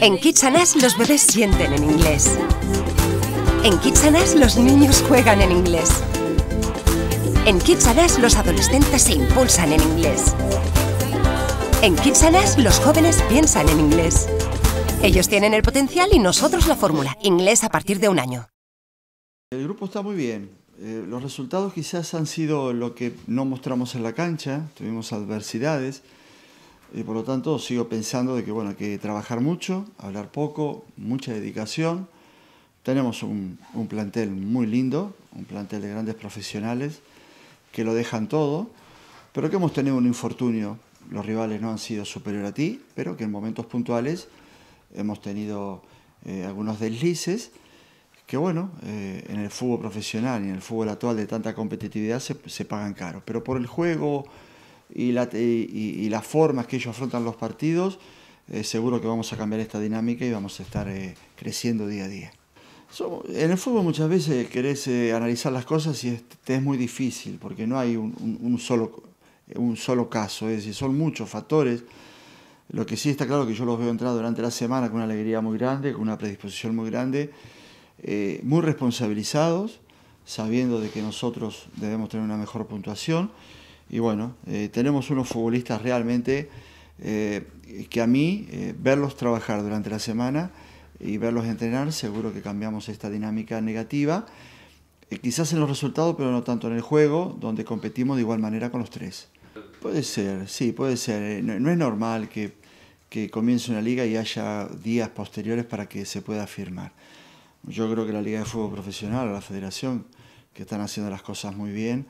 En Kitchenes los bebés sienten en inglés. En Kitchenes los niños juegan en inglés. En Kitchenes los adolescentes se impulsan en inglés. En Kitchenes los jóvenes piensan en inglés. Ellos tienen el potencial y nosotros la fórmula. Inglés a partir de un año. El grupo está muy bien. Eh, los resultados quizás han sido lo que no mostramos en la cancha. Tuvimos adversidades. Y por lo tanto sigo pensando de que bueno, hay que trabajar mucho, hablar poco, mucha dedicación. Tenemos un, plantel muy lindo, un plantel de grandes profesionales que lo dejan todo, pero que hemos tenido un infortunio. Los rivales no han sido superior a ti, pero que en momentos puntuales hemos tenido eh, algunos deslices que bueno, eh, en el fútbol profesional y en el fútbol actual de tanta competitividad se, se pagan caro, Pero por el juego, y, las formas que ellos afrontan los partidos, eh, seguro que vamos a cambiar esta dinámica y vamos a estar eh, creciendo día a día. en el fútbol muchas veces querés eh, analizar las cosas y es, te es muy difícil porque no hay un, solo, un solo caso, es decir, son muchos factores. Lo que sí está claro que yo los veo entrar durante la semana con una alegría muy grande, con una predisposición muy grande, muy responsabilizados, sabiendo de que nosotros debemos tener una mejor puntuación y bueno, eh, tenemos unos futbolistas realmente eh, que a mí eh, verlos trabajar durante la semana y verlos entrenar, seguro que cambiamos esta dinámica negativa, quizás en los resultados, pero no tanto en el juego, donde competimos de igual manera con los tres. Puede ser, sí, puede ser. No, es normal que, que comience una liga y haya días posteriores para que se pueda firmar. Yo creo que la Liga de Fútbol Profesional, la Federación, que están haciendo las cosas muy bien,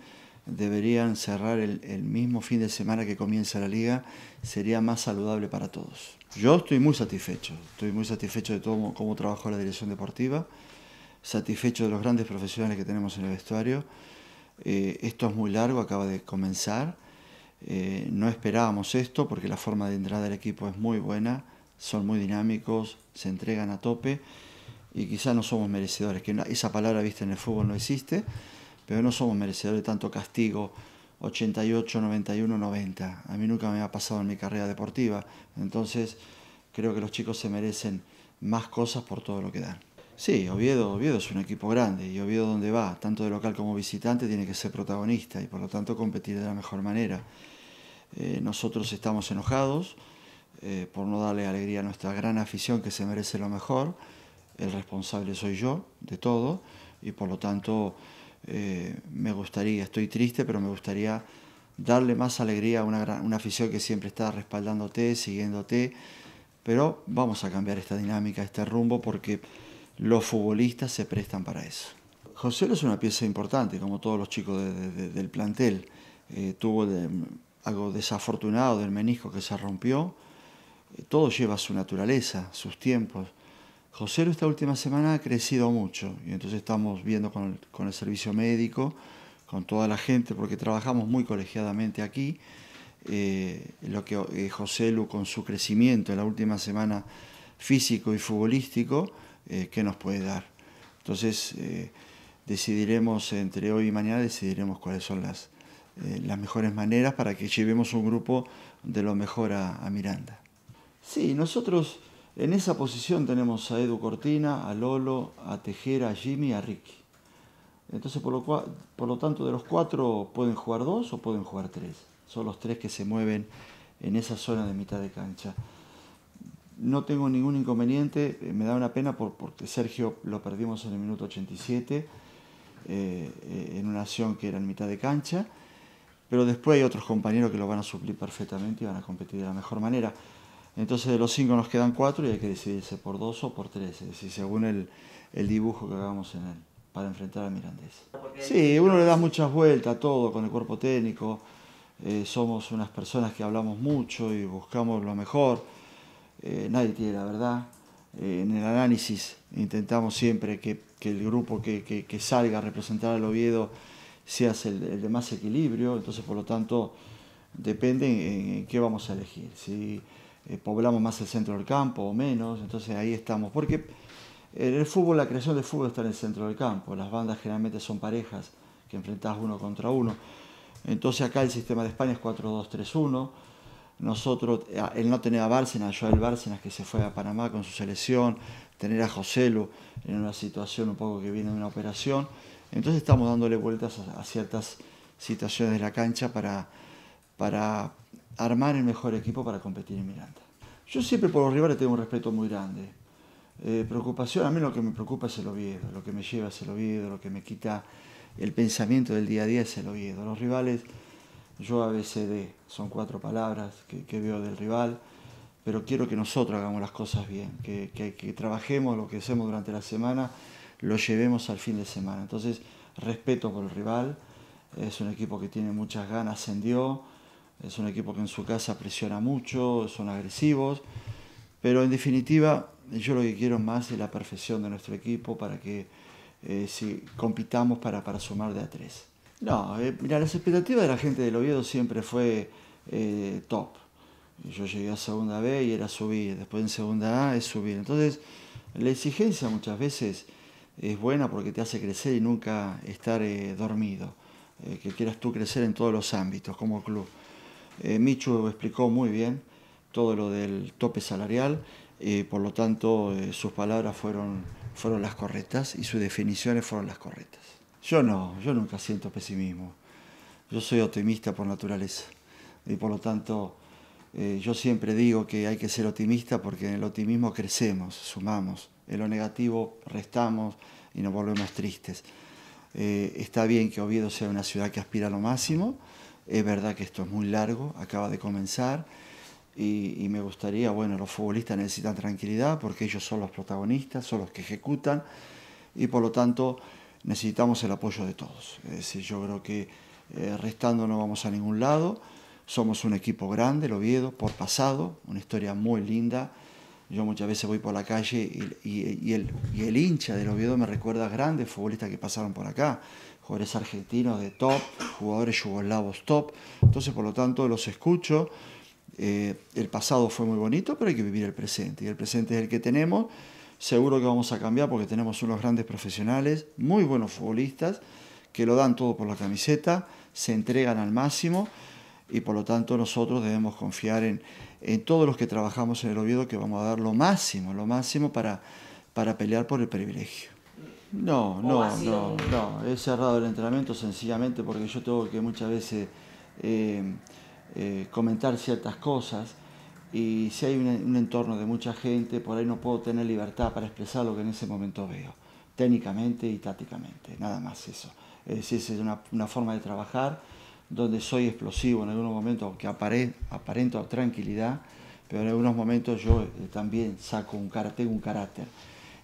deberían cerrar el, mismo fin de semana que comienza la liga, sería más saludable para todos. Yo estoy muy satisfecho, estoy muy satisfecho de cómo trabaja la dirección deportiva, satisfecho de los grandes profesionales que tenemos en el vestuario. Eh, esto es muy largo, acaba de comenzar. Eh, no esperábamos esto porque la forma de entrada del equipo es muy buena, son muy dinámicos, se entregan a tope y quizás no somos merecedores, que esa palabra vista en el fútbol no existe pero no somos merecedores de tanto castigo. 88, 91, 90. A mí nunca me ha pasado en mi carrera deportiva. Entonces, creo que los chicos se merecen más cosas por todo lo que dan. Sí, Oviedo, Oviedo es un equipo grande y Oviedo donde va, tanto de local como visitante, tiene que ser protagonista y por lo tanto competir de la mejor manera. Eh, nosotros estamos enojados eh, por no darle alegría a nuestra gran afición que se merece lo mejor. El responsable soy yo de todo y por lo tanto eh, me gustaría, estoy triste, pero me gustaría darle más alegría a una, afición que siempre está respaldándote, siguiéndote. Pero vamos a cambiar esta dinámica, este rumbo, porque los futbolistas se prestan para eso. José es una pieza importante, como todos los chicos del plantel. Eh, tuvo algo desafortunado del menisco que se rompió. Eh, todo lleva su naturaleza, sus tiempos. Lu esta última semana ha crecido mucho y entonces estamos viendo con el, servicio médico, con toda la gente, porque trabajamos muy colegiadamente aquí. Eh, lo que eh, José Lu con su crecimiento en la última semana físico y futbolístico, eh, que nos puede dar. Entonces decidiremos entre hoy y mañana, decidiremos cuáles son las, las mejores maneras para que llevemos un grupo de lo mejor a Miranda. Sí, nosotros en esa posición tenemos a Edu Cortina, a Lolo, a Tejera, a Jimmy, a Ricky. Entonces, por lo, tanto, de los cuatro pueden jugar dos o pueden jugar tres. Son los tres que se mueven en esa zona de mitad de cancha. No tengo ningún inconveniente, eh, me da una pena porque Sergio lo perdimos en el minuto 87, eh, eh, en una acción que era en mitad de cancha, pero después hay otros compañeros que lo van a suplir perfectamente y van a competir de la mejor manera. Entonces de los cinco nos quedan cuatro y hay que decidirse por dos o por tres, es según el, dibujo que hagamos en para enfrentar al Mirandés. Sí, uno le da muchas vueltas a todo con el cuerpo técnico, eh, somos unas personas que hablamos mucho y buscamos lo mejor, eh, nadie tiene la verdad. Eh, en el análisis intentamos siempre que, el grupo que, salga a representar al Oviedo sea el, de más equilibrio, entonces por lo tanto depende en, qué vamos a elegir. ¿sí?, eh, poblamos más el centro del campo o menos, entonces ahí estamos. Porque en el fútbol, la creación del fútbol está en el centro del campo, las bandas generalmente son parejas que enfrentás uno contra uno. Entonces acá el sistema de España es 4-2-3-1. Nosotros, eh, el no tener a Bárcenas, Joel Bárcenas que se fue a Panamá con su selección, tener a Joselu en una situación un poco que viene de una operación. Entonces estamos dándole vueltas a, a ciertas situaciones de la cancha para, para armar el mejor equipo para competir en Miranda. Yo siempre por los rivales tengo un respeto muy grande. Eh, preocupación, a mí lo que me preocupa es el Oviedo, lo que me lleva es el Oviedo, lo que me quita el pensamiento del día a día es el Oviedo. Los rivales, yo ABCD, son cuatro palabras que, veo del rival, pero quiero que nosotros hagamos las cosas bien, que, que trabajemos lo que hacemos durante la semana, lo llevemos al fin de semana. Entonces, respeto por el rival, es un equipo que tiene muchas ganas, ascendió es un equipo que en su casa presiona mucho, son agresivos, pero en definitiva yo lo que quiero más es la perfección de nuestro equipo para que eh, si compitamos para, sumar de a tres. No, eh, mira, las expectativas de la gente del Oviedo siempre fue eh, top. Yo llegué a segunda B y era subir, después en segunda A es subir. Entonces, la exigencia muchas veces es buena porque te hace crecer y nunca estar dormido, que quieras tú crecer en todos los ámbitos como club. Eh, Michu explicó muy bien todo lo del tope salarial y eh, por lo tanto eh, sus palabras fueron, fueron las correctas y sus definiciones fueron las correctas. Yo no, yo nunca siento pesimismo. Yo soy optimista por naturaleza y por lo tanto yo siempre digo que hay que ser optimista porque en el optimismo crecemos, sumamos, en lo negativo restamos y nos volvemos tristes. está bien que Oviedo sea una ciudad que aspira a lo máximo, es verdad que esto es muy largo, acaba de comenzar y, me gustaría, bueno, los futbolistas necesitan tranquilidad porque ellos son los protagonistas, son los que ejecutan y por lo tanto necesitamos el apoyo de todos. Es decir, yo creo que eh, restando no vamos a ningún lado. Somos un equipo grande, el Oviedo, por pasado, una historia muy linda. Yo muchas veces voy por la calle y, el, el, hincha del Oviedo me recuerda a grandes futbolistas que pasaron por acá jugadores argentinos de top, jugadores yugoslavos top. Entonces, por lo tanto, los escucho. Eh, el pasado fue muy bonito, pero hay que vivir el presente. Y el presente es el que tenemos. Seguro que vamos a cambiar porque tenemos unos grandes profesionales, muy buenos futbolistas, que lo dan todo por la camiseta, se entregan al máximo y por lo tanto nosotros debemos confiar en, todos los que trabajamos en el Oviedo que vamos a dar lo máximo, lo máximo para, para pelear por el privilegio. No, no, no, no. He cerrado el entrenamiento sencillamente porque yo tengo que muchas veces eh, eh, comentar ciertas cosas y si hay un, entorno de mucha gente, por ahí no puedo tener libertad para expresar lo que en ese momento veo, técnicamente y tácticamente, nada más eso. Es decir, es una, forma de trabajar donde soy explosivo en algunos momentos, que aparento tranquilidad, pero en algunos momentos yo eh, también saco un carácter, un carácter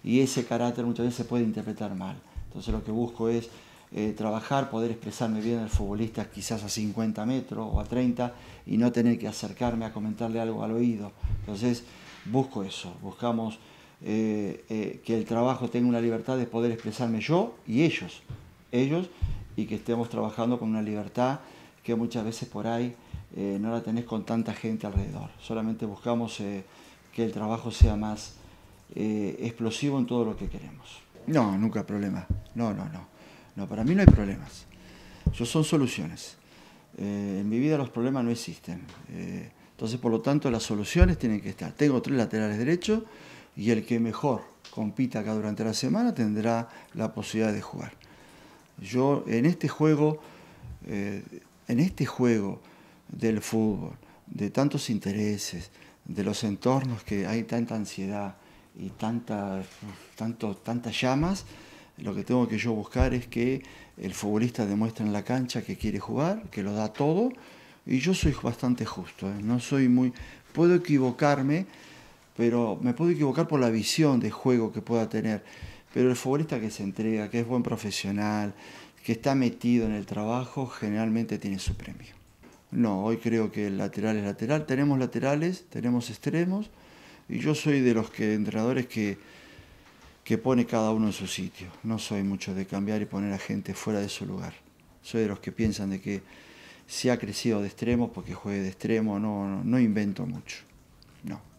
y ese carácter muchas veces se puede interpretar mal. Entonces lo que busco es eh, trabajar, poder expresarme bien al futbolista quizás a 50 metros o a 30 y no tener que acercarme a comentarle algo al oído. Entonces busco eso, buscamos eh, eh, que el trabajo tenga una libertad de poder expresarme yo y ellos, ellos, y que estemos trabajando con una libertad que muchas veces por ahí no la tenés con tanta gente alrededor. Solamente buscamos que el trabajo sea más eh, explosivo en todo lo que queremos. No, nunca problema. No, no, no. No, para mí no hay problemas. Yo son soluciones. Eh, en mi vida los problemas no existen. Eh, entonces, por lo tanto, las soluciones tienen que estar. Tengo tres laterales derecho y el que mejor compita acá durante la semana tendrá la posibilidad de jugar. Yo en este juego, en este juego del fútbol, de tantos intereses, de los entornos que hay tanta ansiedad, y tantas, tantas llamas, lo que tengo que yo buscar es que el futbolista demuestre en la cancha que quiere jugar, que lo da todo, y yo soy bastante justo, ¿eh? no soy muy... Puedo equivocarme, pero me puedo equivocar por la visión de juego que pueda tener, pero el futbolista que se entrega, que es buen profesional, que está metido en el trabajo, generalmente tiene su premio. No, hoy creo que el lateral es lateral, tenemos laterales, tenemos extremos, y yo soy de los que, entrenadores que, pone cada uno en su sitio. No soy mucho de cambiar y poner a gente fuera de su lugar. Soy de los que piensan de que si ha crecido de extremo, porque juegue de extremo, no, no invento mucho. No.